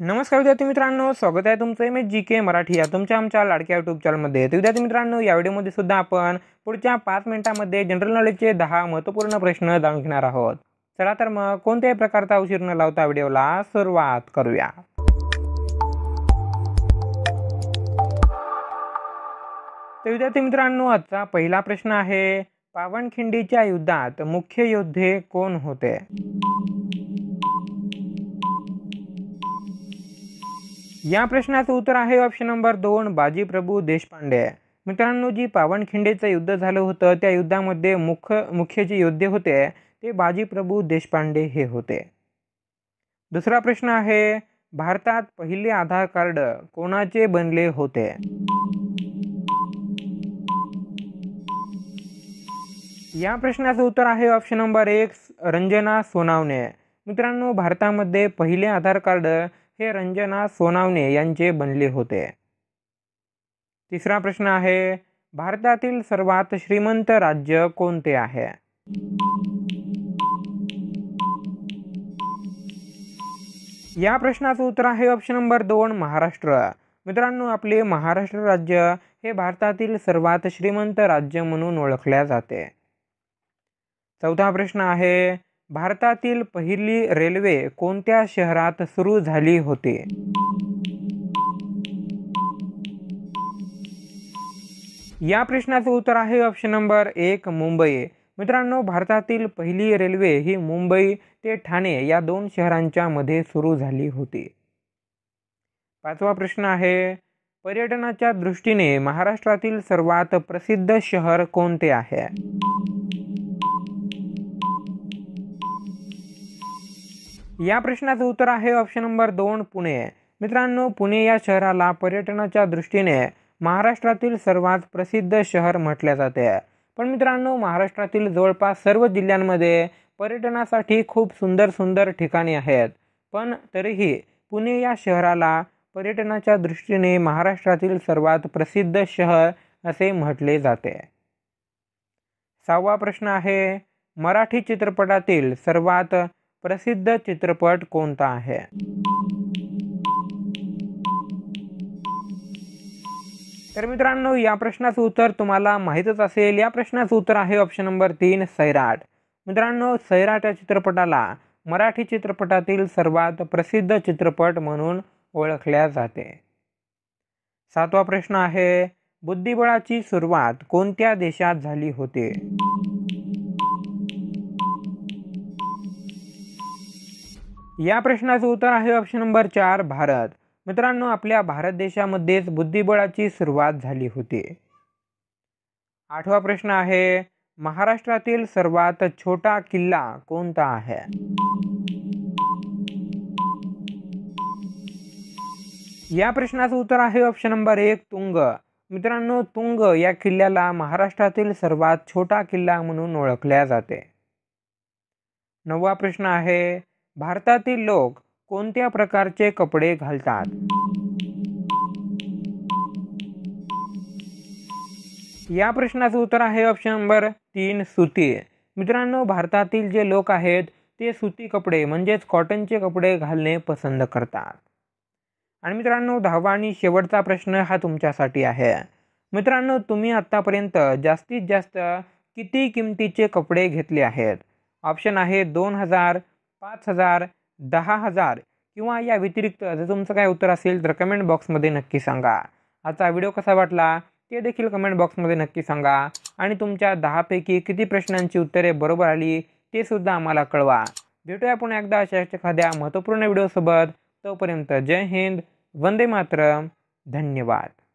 नमस्कार विद्यार्थी मित्रांनो स्वागत आहे तुमचं एम जी के मराठी या तुमच्या आमच्या लाडक्या यूट्यूब चॅनलमध्ये तर विद्यार्थी मित्रांनो या व्हिडिओमध्ये सुद्धा आपण पुढच्या पाच मिनिटांमध्ये जनरल नॉलेजचे दहा महत्त्वपूर्ण प्रश्न जाणून घेणार आहोत चला तर मग कोणत्याही प्रकारचा उशीर न लावता व्हिडिओला सुरुवात करूया तर विद्यार्थी मित्रांनो आजचा पहिला प्रश्न आहे पावनखिंडीच्या युद्धात मुख्य योद्धे कोण होते या प्रश्नाचं उत्तर आहे ऑप्शन नंबर दोन बाजीप्रभू देशपांडे मित्रांनो जी पावनखिंडेचं युद्ध झालं होतं त्या युद्धामध्ये मुख्य मुख्य जे योद्धे होते ते बाजीप्रभू देशपांडे हे होते दुसरा प्रश्न आहे भारतात पहिले आधार कार्ड कोणाचे बनले होते या प्रश्नाचं उत्तर आहे ऑप्शन नंबर एक रंजना सोनावणे मित्रांनो भारतामध्ये पहिले आधार कार्ड हे रंजना सोनावणे यांचे बनले होते तिसरा प्रश्न आहे भारतातील सर्वात श्रीमंत राज्य कोणते आहे या प्रश्नाचं उत्तर आहे ऑप्शन नंबर दोन महाराष्ट्र मित्रांनो आपले महाराष्ट्र राज्य हे भारतातील सर्वात श्रीमंत राज्य म्हणून ओळखले जाते चौथा प्रश्न आहे भारतातील पहिली रेल्वे कोणत्या शहरात सुरू झाली होती या प्रश्नाचं उत्तर आहे ऑप्शन नंबर एक मुंबई मित्रांनो भारतातील पहिली रेल्वे ही मुंबई ते ठाणे या दोन शहरांच्या मध्ये सुरू झाली होती पाचवा प्रश्न आहे पर्यटनाच्या दृष्टीने महाराष्ट्रातील सर्वात प्रसिद्ध शहर कोणते आहे या प्रश्नाचं उत्तर आहे ऑप्शन नंबर दोन पुणे मित्रांनो पुणे या शहराला पर्यटनाच्या दृष्टीने महाराष्ट्रातील सर्वात प्रसिद्ध शहर म्हटले जाते पण मित्रांनो महाराष्ट्रातील जवळपास सर्व जिल्ह्यांमध्ये पर्यटनासाठी खूप सुंदर सुंदर ठिकाणे आहेत पण तरीही पुणे या शहराला पर्यटनाच्या दृष्टीने महाराष्ट्रातील सर्वात प्रसिद्ध शहर असे म्हटले जाते सहावा प्रश्न आहे मराठी चित्रपटातील सर्वात प्रसिद्ध चित्रपट कोणता आहे तर मित्रांनो या प्रश्नाचं उत्तर तुम्हाला माहितच असेल या प्रश्नाचं उत्तर आहे ऑप्शन नंबर तीन सैराट मित्रांनो सैराट या चित्रपटाला मराठी चित्रपटातील सर्वात प्रसिद्ध चित्रपट म्हणून ओळखल्या जाते सातवा प्रश्न आहे बुद्धिबळाची सुरुवात कोणत्या देशात झाली होती या प्रश्नाचं उत्तर आहे ऑप्शन नंबर चार भारत मित्रांनो आपल्या भारत देशामध्येच बुद्धिबळाची सुरुवात झाली होती आठवा प्रश्न आहे महाराष्ट्रातील सर्वात छोटा किल्ला कोणता आहे या प्रश्नाचं उत्तर आहे ऑप्शन नंबर एक तुंग मित्रांनो तुंग या किल्ल्याला महाराष्ट्रातील सर्वात छोटा किल्ला म्हणून ओळखल्या जाते नववा प्रश्न आहे भारतातील लोक कोणत्या प्रकारचे कपडे घालतात या प्रश्नाचं उत्तर आहे ऑप्शन नंबर तीन सुती मित्रांनो भारतातील जे लोक आहेत ते सुती कपडे म्हणजेच कॉटनचे कपडे घालणे पसंत करतात आणि मित्रांनो दहावा आणि शेवटचा प्रश्न हा तुमच्यासाठी आहे मित्रांनो तुम्ही आत्तापर्यंत जास्तीत जास्त किती किमतीचे कपडे घेतले आहेत ऑप्शन आहे दोन हजार पाच हजार दहा हजार किंवा या व्यतिरिक्त जर तुमचं काय उत्तर असेल तर कमेंट बॉक्समध्ये नक्की सांगा आजचा व्हिडिओ कसा वाटला ते देखील कमेंट बॉक्समध्ये नक्की सांगा आणि तुमच्या दहापैकी किती प्रश्नांची उत्तरे बरोबर आली ते सुद्धा आम्हाला कळवा भेटूया पुन्हा एकदा अशा एखाद्या महत्त्वपूर्ण व्हिडिओसोबत तोपर्यंत जय हिंद वंदे मातरम धन्यवाद